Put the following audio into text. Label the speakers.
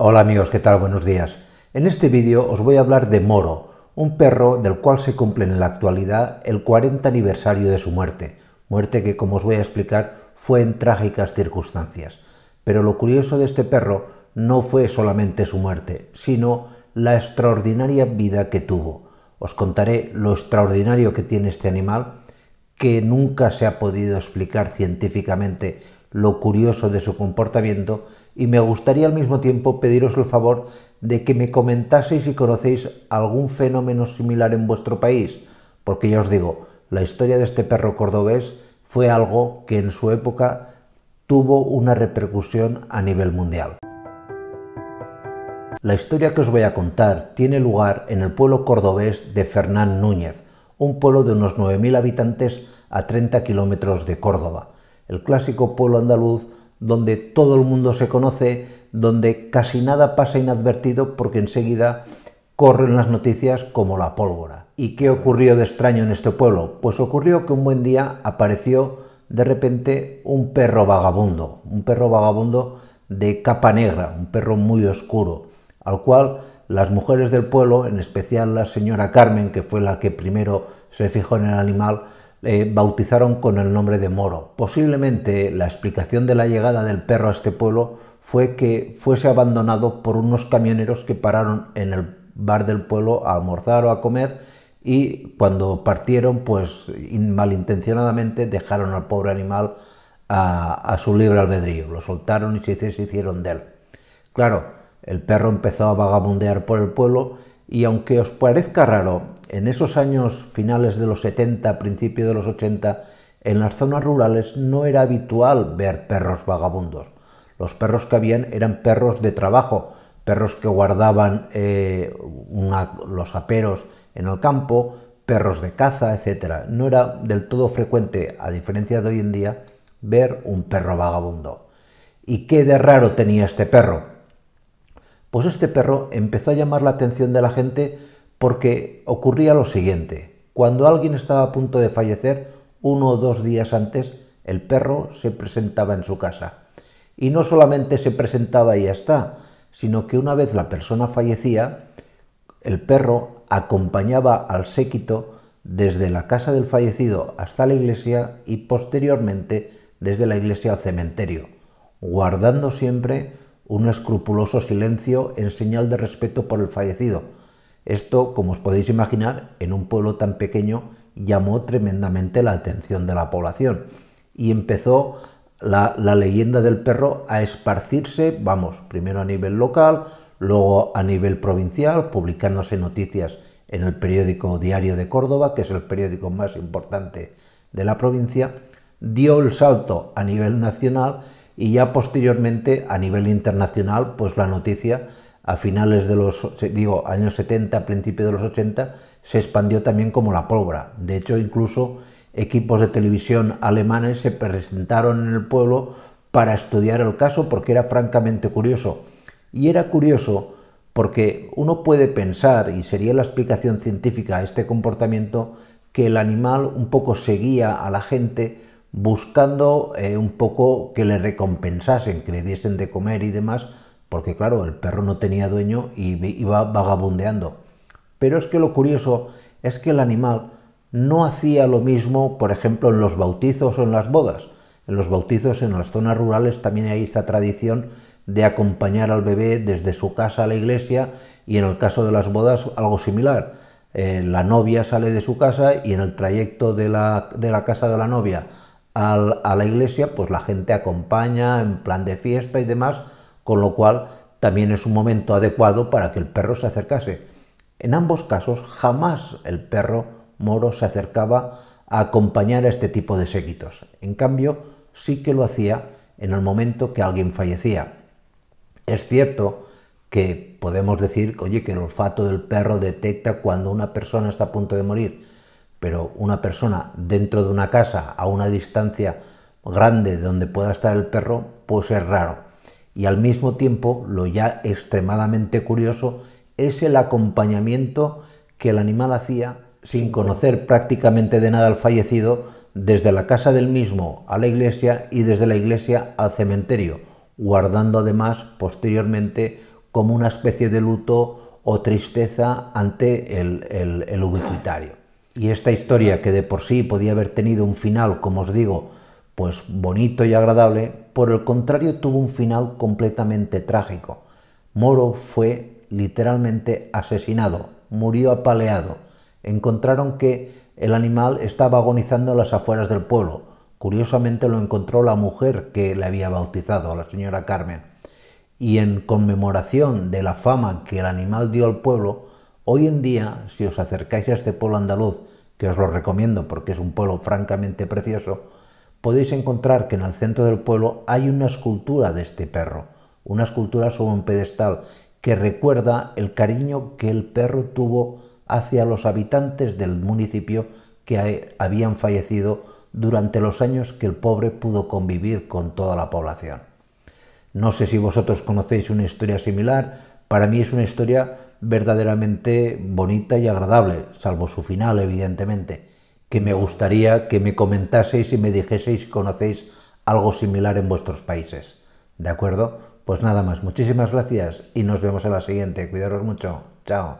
Speaker 1: Hola amigos, ¿qué tal? Buenos días. En este vídeo os voy a hablar de Moro, un perro del cual se cumple en la actualidad el 40 aniversario de su muerte, muerte que como os voy a explicar fue en trágicas circunstancias. Pero lo curioso de este perro no fue solamente su muerte, sino la extraordinaria vida que tuvo. Os contaré lo extraordinario que tiene este animal, que nunca se ha podido explicar científicamente lo curioso de su comportamiento y me gustaría al mismo tiempo pediros el favor de que me comentaseis si conocéis algún fenómeno similar en vuestro país, porque ya os digo, la historia de este perro cordobés fue algo que en su época tuvo una repercusión a nivel mundial. La historia que os voy a contar tiene lugar en el pueblo cordobés de Fernán Núñez, un pueblo de unos 9.000 habitantes a 30 kilómetros de Córdoba, el clásico pueblo andaluz donde todo el mundo se conoce, donde casi nada pasa inadvertido porque enseguida corren las noticias como la pólvora. ¿Y qué ocurrió de extraño en este pueblo? Pues ocurrió que un buen día apareció de repente un perro vagabundo, un perro vagabundo de capa negra, un perro muy oscuro, al cual las mujeres del pueblo, en especial la señora Carmen, que fue la que primero se fijó en el animal, eh, bautizaron con el nombre de Moro. Posiblemente la explicación de la llegada del perro a este pueblo fue que fuese abandonado por unos camioneros que pararon en el bar del pueblo a almorzar o a comer y cuando partieron pues malintencionadamente dejaron al pobre animal a, a su libre albedrío, lo soltaron y se hicieron de él. Claro, el perro empezó a vagabundear por el pueblo y aunque os parezca raro, en esos años finales de los 70, principios de los 80, en las zonas rurales no era habitual ver perros vagabundos. Los perros que habían eran perros de trabajo, perros que guardaban eh, los aperos en el campo, perros de caza, etc. No era del todo frecuente, a diferencia de hoy en día, ver un perro vagabundo. ¿Y qué de raro tenía este perro? Pues este perro empezó a llamar la atención de la gente porque ocurría lo siguiente. Cuando alguien estaba a punto de fallecer, uno o dos días antes, el perro se presentaba en su casa. Y no solamente se presentaba y ya está, sino que una vez la persona fallecía, el perro acompañaba al séquito desde la casa del fallecido hasta la iglesia y posteriormente desde la iglesia al cementerio, guardando siempre un escrupuloso silencio en señal de respeto por el fallecido. Esto, como os podéis imaginar, en un pueblo tan pequeño llamó tremendamente la atención de la población y empezó la, leyenda del perro a esparcirse, vamos, primero a nivel local, luego a nivel provincial, publicándose noticias en el periódico Diario de Córdoba, que es el periódico más importante de la provincia, dio el salto a nivel nacional y ya posteriormente a nivel internacional, pues la noticia a finales de los, digo, años 70, principios de los 80, se expandió también como la pólvora. De hecho, incluso equipos de televisión alemanes se presentaron en el pueblo para estudiar el caso porque era francamente curioso. Y era curioso porque uno puede pensar, y sería la explicación científica a este comportamiento, que el animal un poco seguía a la gente buscando eh, un poco que le recompensasen, que le diesen de comer y demás, porque claro, el perro no tenía dueño y iba vagabundeando. Pero es que lo curioso es que el animal no hacía lo mismo, por ejemplo, en los bautizos o en las bodas. En los bautizos en las zonas rurales también hay esta tradición de acompañar al bebé desde su casa a la iglesia y en el caso de las bodas algo similar. Eh, la novia sale de su casa y en el trayecto de la, de la casa de la novia a la iglesia, pues la gente acompaña en plan de fiesta y demás, con lo cual también es un momento adecuado para que el perro se acercase. En ambos casos jamás el perro moro se acercaba a acompañar a este tipo de séquitos. En cambio, sí que lo hacía en el momento que alguien fallecía. Es cierto que podemos decir, oye, que el olfato del perro detecta cuando una persona está a punto de morir, pero una persona dentro de una casa a una distancia grande donde pueda estar el perro, pues es raro. Y al mismo tiempo, lo ya extremadamente curioso es el acompañamiento que el animal hacía sin conocer prácticamente de nada al fallecido desde la casa del mismo a la iglesia y desde la iglesia al cementerio, guardando además posteriormente como una especie de luto o tristeza ante el, el, y esta historia que de por sí podía haber tenido un final, como os digo, pues bonito y agradable, por el contrario tuvo un final completamente trágico. Moro fue literalmente asesinado, murió apaleado. Encontraron que el animal estaba agonizando en las afueras del pueblo. Curiosamente lo encontró la mujer que le había bautizado, la señora Carmen. Y en conmemoración de la fama que el animal dio al pueblo, hoy en día, si os acercáis a este pueblo andaluz que os lo recomiendo porque es un pueblo francamente precioso, podéis encontrar que en el centro del pueblo hay una escultura de este perro, una escultura sobre un pedestal que recuerda el cariño que el perro tuvo hacia los habitantes del municipio que habían fallecido durante los años que el pobre pudo convivir con toda la población. No sé si vosotros conocéis una historia similar, para mí es una historia verdaderamente bonita y agradable, salvo su final, evidentemente, que me gustaría que me comentaseis y me dijeseis si conocéis algo similar en vuestros países. ¿De acuerdo? Pues nada más, muchísimas gracias y nos vemos en la siguiente. Cuidaros mucho. Chao.